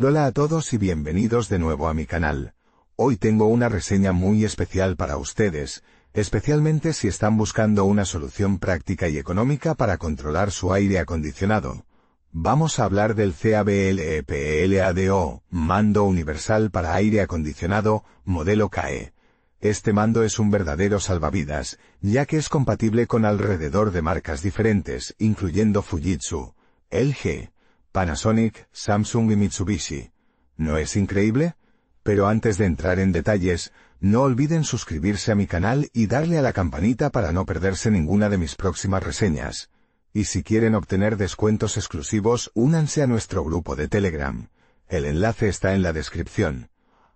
Hola a todos y bienvenidos de nuevo a mi canal. Hoy tengo una reseña muy especial para ustedes, especialmente si están buscando una solución práctica y económica para controlar su aire acondicionado. Vamos a hablar del CABLEPLADO, mando universal para aire acondicionado, modelo KE. Este mando es un verdadero salvavidas, ya que es compatible con alrededor de marcas diferentes, incluyendo Fujitsu, LG, Panasonic, Samsung y Mitsubishi. ¿No es increíble? Pero antes de entrar en detalles, no olviden suscribirse a mi canal y darle a la campanita para no perderse ninguna de mis próximas reseñas. Y si quieren obtener descuentos exclusivos, únanse a nuestro grupo de Telegram. El enlace está en la descripción.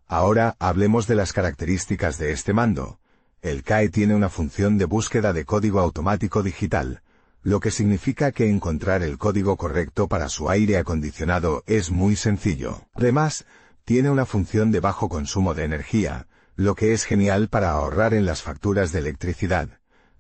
Ahora hablemos de las características de este mando. El CAE tiene una función de búsqueda de código automático digital, lo que significa que encontrar el código correcto para su aire acondicionado es muy sencillo. Además, tiene una función de bajo consumo de energía, lo que es genial para ahorrar en las facturas de electricidad.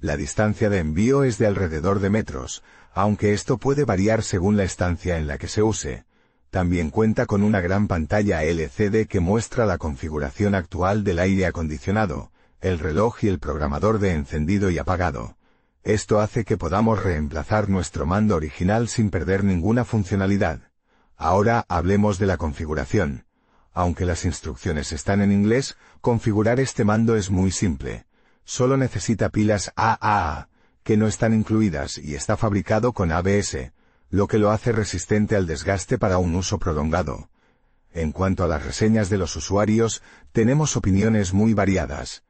La distancia de envío es de alrededor de metros, aunque esto puede variar según la estancia en la que se use. También cuenta con una gran pantalla LCD que muestra la configuración actual del aire acondicionado, el reloj y el programador de encendido y apagado. Esto hace que podamos reemplazar nuestro mando original sin perder ninguna funcionalidad. Ahora hablemos de la configuración. Aunque las instrucciones están en inglés, configurar este mando es muy simple. Solo necesita pilas AAA, que no están incluidas y está fabricado con ABS, lo que lo hace resistente al desgaste para un uso prolongado. En cuanto a las reseñas de los usuarios, tenemos opiniones muy variadas.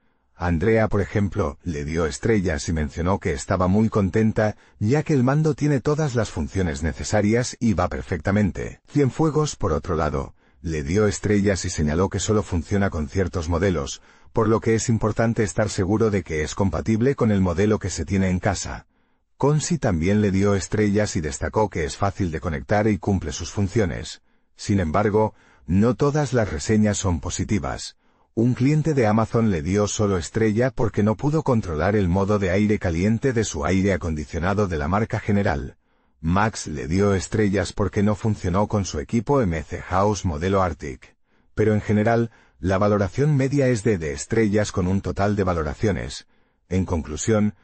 Andrea, por ejemplo, le dio estrellas y mencionó que estaba muy contenta, ya que el mando tiene todas las funciones necesarias y va perfectamente. Cienfuegos, por otro lado, le dio estrellas y señaló que solo funciona con ciertos modelos, por lo que es importante estar seguro de que es compatible con el modelo que se tiene en casa. Consi también le dio estrellas y destacó que es fácil de conectar y cumple sus funciones. Sin embargo, no todas las reseñas son positivas un cliente de Amazon le dio solo estrella porque no pudo controlar el modo de aire caliente de su aire acondicionado de la marca general. Max le dio estrellas porque no funcionó con su equipo MC House modelo Arctic. Pero en general, la valoración media es de de estrellas con un total de valoraciones. En conclusión,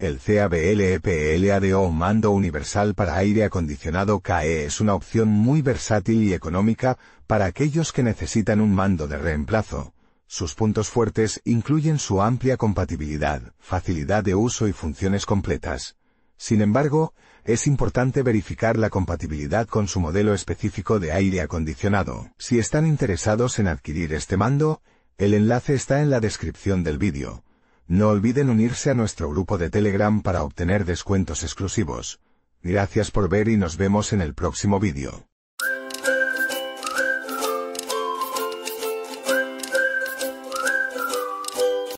el CABLEPLADO mando universal para aire acondicionado CAE es una opción muy versátil y económica para aquellos que necesitan un mando de reemplazo. Sus puntos fuertes incluyen su amplia compatibilidad, facilidad de uso y funciones completas. Sin embargo, es importante verificar la compatibilidad con su modelo específico de aire acondicionado. Si están interesados en adquirir este mando, el enlace está en la descripción del vídeo. No olviden unirse a nuestro grupo de Telegram para obtener descuentos exclusivos. Gracias por ver y nos vemos en el próximo vídeo.